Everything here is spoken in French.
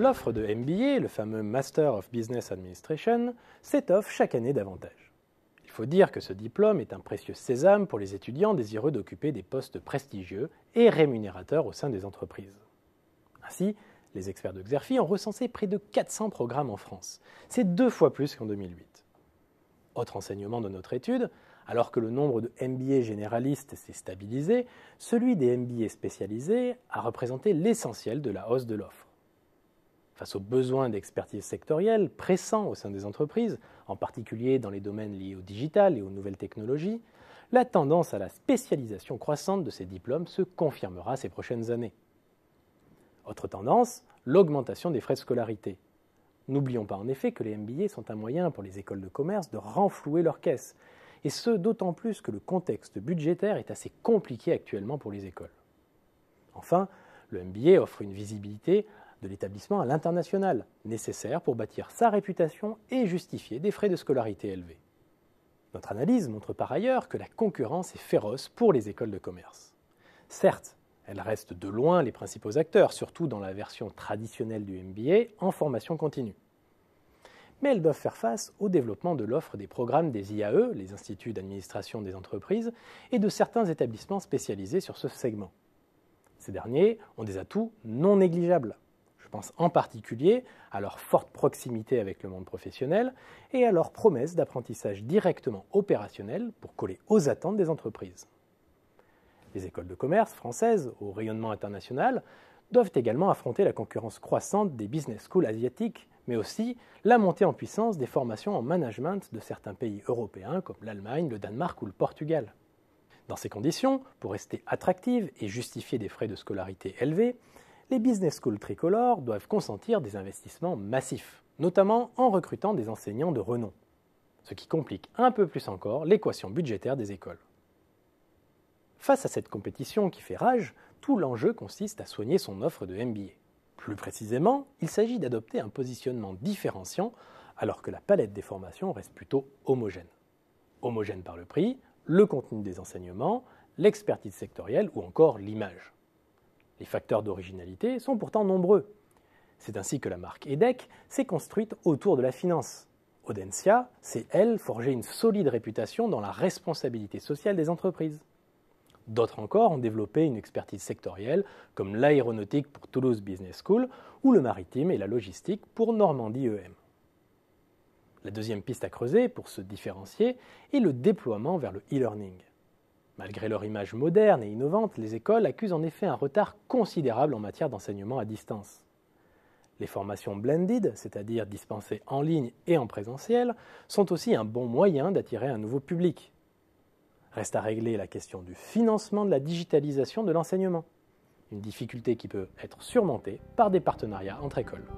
L'offre de MBA, le fameux Master of Business Administration, s'étoffe chaque année davantage. Il faut dire que ce diplôme est un précieux sésame pour les étudiants désireux d'occuper des postes prestigieux et rémunérateurs au sein des entreprises. Ainsi, les experts de Xerfi ont recensé près de 400 programmes en France. C'est deux fois plus qu'en 2008. Autre enseignement de notre étude, alors que le nombre de MBA généralistes s'est stabilisé, celui des MBA spécialisés a représenté l'essentiel de la hausse de l'offre. Face aux besoins d'expertise sectorielle pressants au sein des entreprises, en particulier dans les domaines liés au digital et aux nouvelles technologies, la tendance à la spécialisation croissante de ces diplômes se confirmera ces prochaines années. Autre tendance, l'augmentation des frais de scolarité. N'oublions pas en effet que les MBA sont un moyen pour les écoles de commerce de renflouer leurs caisses, et ce d'autant plus que le contexte budgétaire est assez compliqué actuellement pour les écoles. Enfin, le MBA offre une visibilité de l'établissement à l'international, nécessaire pour bâtir sa réputation et justifier des frais de scolarité élevés. Notre analyse montre par ailleurs que la concurrence est féroce pour les écoles de commerce. Certes, elles restent de loin les principaux acteurs, surtout dans la version traditionnelle du MBA en formation continue. Mais elles doivent faire face au développement de l'offre des programmes des IAE, les instituts d'administration des entreprises, et de certains établissements spécialisés sur ce segment. Ces derniers ont des atouts non négligeables pense en particulier à leur forte proximité avec le monde professionnel et à leur promesse d'apprentissage directement opérationnel pour coller aux attentes des entreprises. Les écoles de commerce françaises, au rayonnement international, doivent également affronter la concurrence croissante des business schools asiatiques, mais aussi la montée en puissance des formations en management de certains pays européens comme l'Allemagne, le Danemark ou le Portugal. Dans ces conditions, pour rester attractives et justifier des frais de scolarité élevés, les business schools tricolores doivent consentir des investissements massifs, notamment en recrutant des enseignants de renom, ce qui complique un peu plus encore l'équation budgétaire des écoles. Face à cette compétition qui fait rage, tout l'enjeu consiste à soigner son offre de MBA. Plus précisément, il s'agit d'adopter un positionnement différenciant alors que la palette des formations reste plutôt homogène. Homogène par le prix, le contenu des enseignements, l'expertise sectorielle ou encore l'image. Les facteurs d'originalité sont pourtant nombreux. C'est ainsi que la marque EDEC s'est construite autour de la finance. Audencia s'est, elle, forgée une solide réputation dans la responsabilité sociale des entreprises. D'autres encore ont développé une expertise sectorielle, comme l'aéronautique pour Toulouse Business School ou le maritime et la logistique pour Normandie EM. La deuxième piste à creuser pour se différencier est le déploiement vers le e-learning. Malgré leur image moderne et innovante, les écoles accusent en effet un retard considérable en matière d'enseignement à distance. Les formations blended, c'est-à-dire dispensées en ligne et en présentiel, sont aussi un bon moyen d'attirer un nouveau public. Reste à régler la question du financement de la digitalisation de l'enseignement, une difficulté qui peut être surmontée par des partenariats entre écoles.